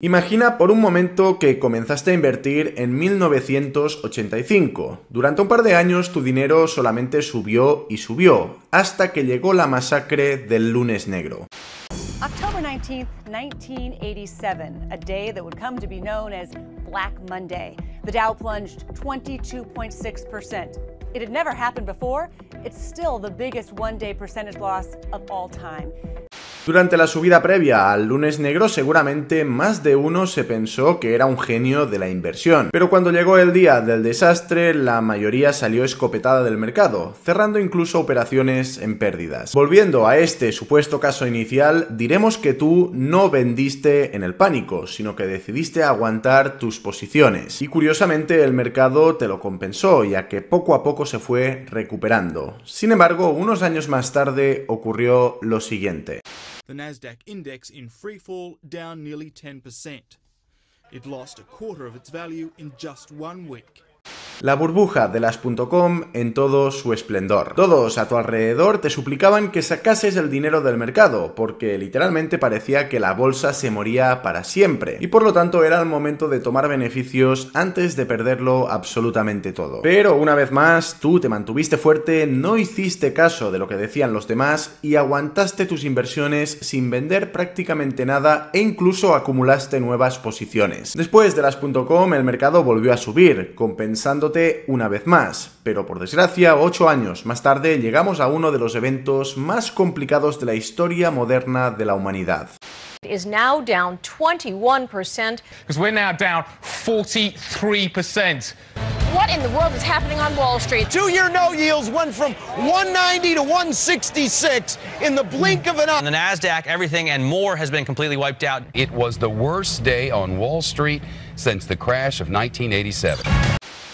Imagina por un momento que comenzaste a invertir en 1985. Durante un par de años tu dinero solamente subió y subió, hasta que llegó la masacre del lunes negro. October 19, 1987, a day that would come to be known as Black Monday. The Dow plunged 22.6%. It had never happened before. It's still the biggest one day percentage loss of all time. Durante la subida previa al lunes negro seguramente más de uno se pensó que era un genio de la inversión, pero cuando llegó el día del desastre la mayoría salió escopetada del mercado, cerrando incluso operaciones en pérdidas. Volviendo a este supuesto caso inicial, diremos que tú no vendiste en el pánico, sino que decidiste aguantar tus posiciones. Y curiosamente el mercado te lo compensó, ya que poco a poco se fue recuperando. Sin embargo, unos años más tarde ocurrió lo siguiente. the Nasdaq index in free fall, down nearly 10%. It lost a quarter of its value in just one week. La burbuja de las.com en todo su esplendor. Todos a tu alrededor te suplicaban que sacases el dinero del mercado, porque literalmente parecía que la bolsa se moría para siempre, y por lo tanto era el momento de tomar beneficios antes de perderlo absolutamente todo. Pero una vez más, tú te mantuviste fuerte, no hiciste caso de lo que decían los demás y aguantaste tus inversiones sin vender prácticamente nada e incluso acumulaste nuevas posiciones. Después de las.com, el mercado volvió a subir, compensando una vez más. Pero por desgracia, ocho años más tarde llegamos a uno de los eventos más complicados de la historia moderna de la humanidad. is now down 21%. Because we're now down 43%. What in the world is happening on Wall Street? Two year no yields went from 190 to 166 in the blink of an eye. The NASDAQ, everything and more has been completely wiped out. It was the worst day on Wall Street since the crash of 1987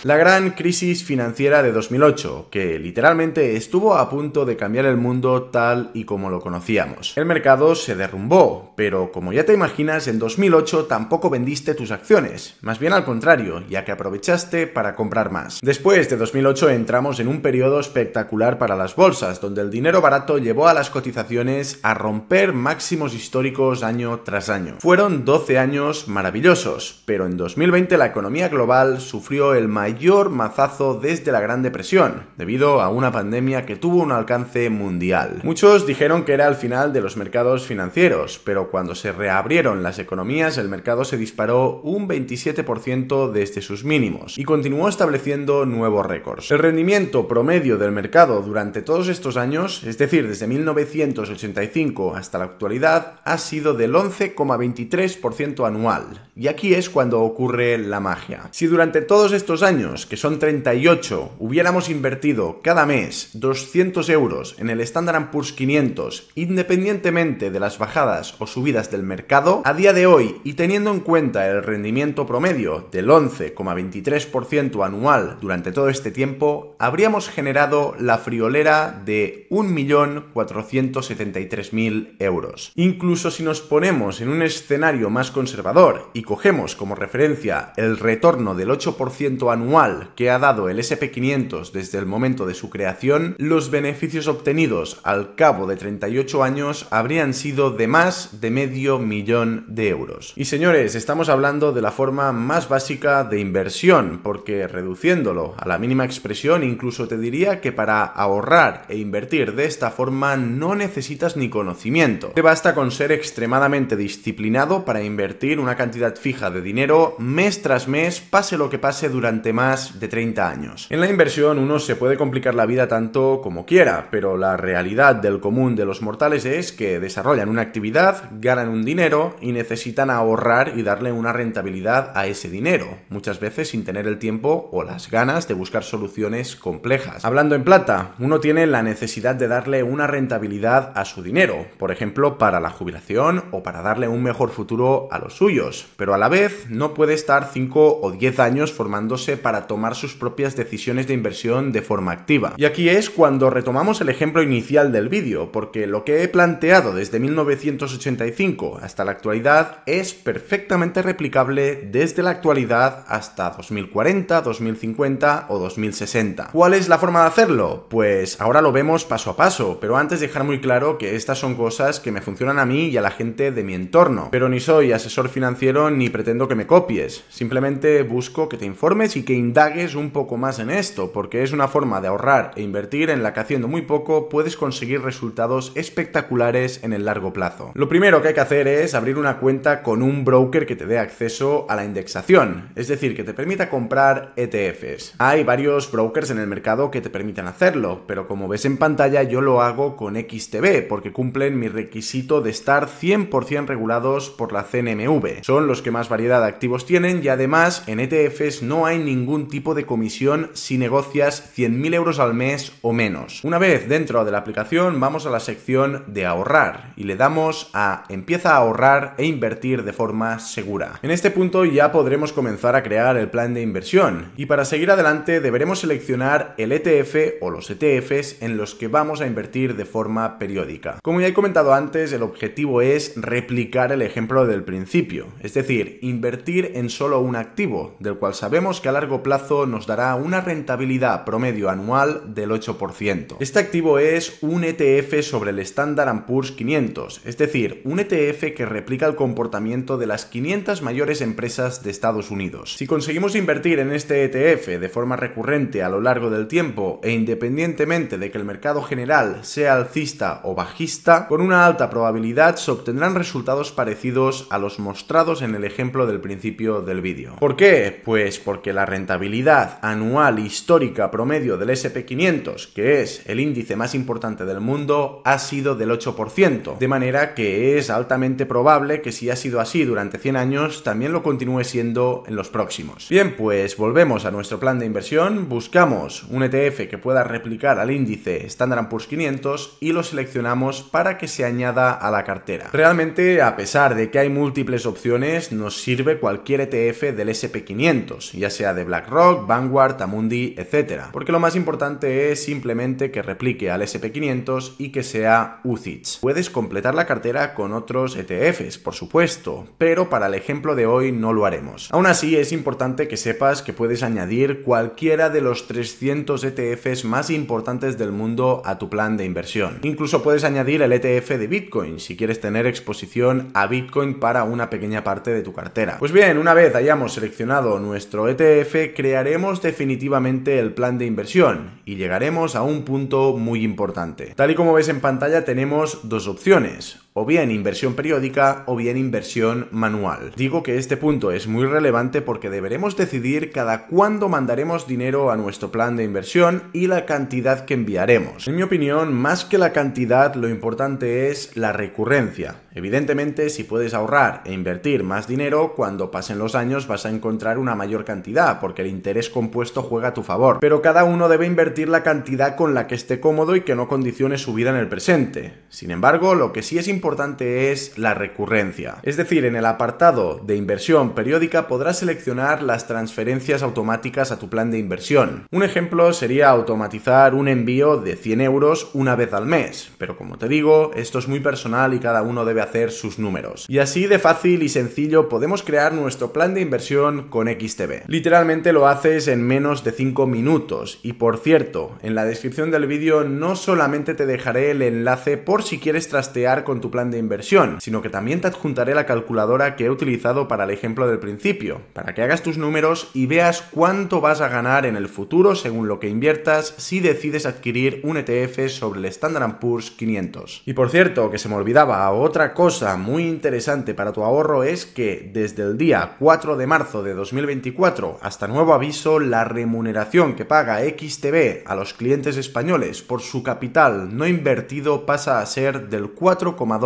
la gran crisis financiera de 2008, que literalmente estuvo a punto de cambiar el mundo tal y como lo conocíamos. El mercado se derrumbó, pero como ya te imaginas, en 2008 tampoco vendiste tus acciones, más bien al contrario, ya que aprovechaste para comprar más. Después de 2008 entramos en un periodo espectacular para las bolsas, donde el dinero barato llevó a las cotizaciones a romper máximos históricos año tras año. Fueron 12 años maravillosos, pero en 2020 la economía global sufrió el mayor mayor mazazo desde la Gran Depresión, debido a una pandemia que tuvo un alcance mundial. Muchos dijeron que era el final de los mercados financieros, pero cuando se reabrieron las economías el mercado se disparó un 27% desde sus mínimos y continuó estableciendo nuevos récords. El rendimiento promedio del mercado durante todos estos años, es decir, desde 1985 hasta la actualidad, ha sido del 11,23% anual y aquí es cuando ocurre la magia. Si durante todos estos años, que son 38, hubiéramos invertido cada mes 200 euros en el Standard Poor's 500, independientemente de las bajadas o subidas del mercado, a día de hoy, y teniendo en cuenta el rendimiento promedio del 11,23% anual durante todo este tiempo, habríamos generado la friolera de 1.473.000 euros. Incluso si nos ponemos en un escenario más conservador y cogemos como referencia el retorno del 8% anual que ha dado el SP500 desde el momento de su creación, los beneficios obtenidos al cabo de 38 años habrían sido de más de medio millón de euros. Y señores, estamos hablando de la forma más básica de inversión, porque reduciéndolo a la mínima expresión, incluso te diría que para ahorrar e invertir de esta forma no necesitas ni conocimiento. Te basta con ser extremadamente disciplinado para invertir una cantidad fija de dinero mes tras mes, pase lo que pase durante más de 30 años. En la inversión uno se puede complicar la vida tanto como quiera, pero la realidad del común de los mortales es que desarrollan una actividad, ganan un dinero y necesitan ahorrar y darle una rentabilidad a ese dinero, muchas veces sin tener el tiempo o las ganas de buscar soluciones complejas. Hablando en plata, uno tiene la necesidad de darle una rentabilidad a su dinero, por ejemplo, para la jubilación o para darle un mejor futuro a los suyos, pero a la vez no puede estar 5 o 10 años formándose para tomar sus propias decisiones de inversión de forma activa. Y aquí es cuando retomamos el ejemplo inicial del vídeo, porque lo que he planteado desde 1985 hasta la actualidad es perfectamente replicable desde la actualidad hasta 2040, 2050 o 2060. ¿Cuál es la forma de hacerlo? Pues ahora lo vemos paso a paso, pero antes dejar muy claro que estas son cosas que me funcionan a mí y a la gente de mi entorno, pero ni soy asesor financiero ni pretendo que me copies, simplemente busco que te informes y que indagues un poco más en esto, porque es una forma de ahorrar e invertir en la que haciendo muy poco puedes conseguir resultados espectaculares en el largo plazo. Lo primero que hay que hacer es abrir una cuenta con un broker que te dé acceso a la indexación, es decir, que te permita comprar ETFs. Hay varios brokers en el mercado que te permiten hacerlo, pero como ves en pantalla yo lo hago con XTB porque cumplen mi requisito de estar 100% regulados por la CNMV. Son los que más variedad de activos tienen y además en ETFs no hay ningún tipo de comisión si negocias 100.000 euros al mes o menos. Una vez dentro de la aplicación vamos a la sección de ahorrar y le damos a empieza a ahorrar e invertir de forma segura. En este punto ya podremos comenzar a crear el plan de inversión y para seguir adelante deberemos seleccionar el ETF o los ETFs en los que vamos a invertir de forma periódica. Como ya he comentado antes, el objetivo es replicar el ejemplo del principio, es decir, invertir en solo un activo, del cual sabemos que a largo plazo nos dará una rentabilidad promedio anual del 8%. Este activo es un ETF sobre el Standard Poor's 500, es decir, un ETF que replica el comportamiento de las 500 mayores empresas de Estados Unidos. Si conseguimos invertir en este ETF de forma recurrente a lo largo del tiempo e independientemente de que el mercado general sea alcista o bajista, con una alta probabilidad se obtendrán resultados parecidos a los mostrados en el ejemplo del principio del vídeo. ¿Por qué? Pues porque la rentabilidad anual histórica promedio del SP500, que es el índice más importante del mundo, ha sido del 8%, de manera que es altamente probable que si ha sido así durante 100 años, también lo continúe siendo en los próximos. Bien, pues volvemos a nuestro plan de inversión, buscamos un ETF que pueda replicar al índice Standard Poor's 500 y lo seleccionamos para que se añada a la cartera. Realmente, a pesar de que hay múltiples opciones, nos sirve cualquier ETF del SP500, ya sea de BlackRock, Vanguard, Amundi, etc. Porque lo más importante es simplemente que replique al SP500 y que sea UCITS. Puedes completar la cartera con otros ETFs, por supuesto, pero para el ejemplo de hoy no lo haremos. Aún así, es importante que sepas que puedes añadir cualquiera de los 300 ETFs más importantes del mundo a tu plan de inversión. Incluso puedes añadir el ETF de Bitcoin si quieres tener exposición a Bitcoin para una pequeña parte de tu cartera. Pues bien, una vez hayamos seleccionado nuestro ETF, crearemos definitivamente el plan de inversión y llegaremos a un punto muy importante. Tal y como ves en pantalla tenemos dos opciones o bien inversión periódica o bien inversión manual. Digo que este punto es muy relevante porque deberemos decidir cada cuándo mandaremos dinero a nuestro plan de inversión y la cantidad que enviaremos. En mi opinión, más que la cantidad, lo importante es la recurrencia. Evidentemente, si puedes ahorrar e invertir más dinero, cuando pasen los años vas a encontrar una mayor cantidad, porque el interés compuesto juega a tu favor. Pero cada uno debe invertir la cantidad con la que esté cómodo y que no condicione su vida en el presente. Sin embargo, lo que sí es importante importante es la recurrencia. Es decir, en el apartado de inversión periódica podrás seleccionar las transferencias automáticas a tu plan de inversión. Un ejemplo sería automatizar un envío de 100 euros una vez al mes, pero como te digo, esto es muy personal y cada uno debe hacer sus números. Y así de fácil y sencillo podemos crear nuestro plan de inversión con XTB. Literalmente lo haces en menos de 5 minutos y por cierto, en la descripción del vídeo no solamente te dejaré el enlace por si quieres trastear con tu plan de inversión, sino que también te adjuntaré la calculadora que he utilizado para el ejemplo del principio, para que hagas tus números y veas cuánto vas a ganar en el futuro según lo que inviertas si decides adquirir un ETF sobre el Standard Poor's 500. Y por cierto, que se me olvidaba, otra cosa muy interesante para tu ahorro es que desde el día 4 de marzo de 2024 hasta nuevo aviso, la remuneración que paga XTB a los clientes españoles por su capital no invertido pasa a ser del 4,2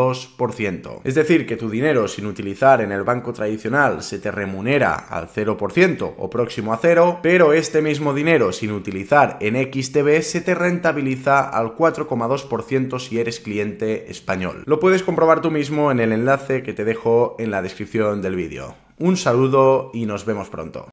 es decir, que tu dinero sin utilizar en el banco tradicional se te remunera al 0% o próximo a 0, pero este mismo dinero sin utilizar en XTB se te rentabiliza al 4,2% si eres cliente español. Lo puedes comprobar tú mismo en el enlace que te dejo en la descripción del vídeo. Un saludo y nos vemos pronto.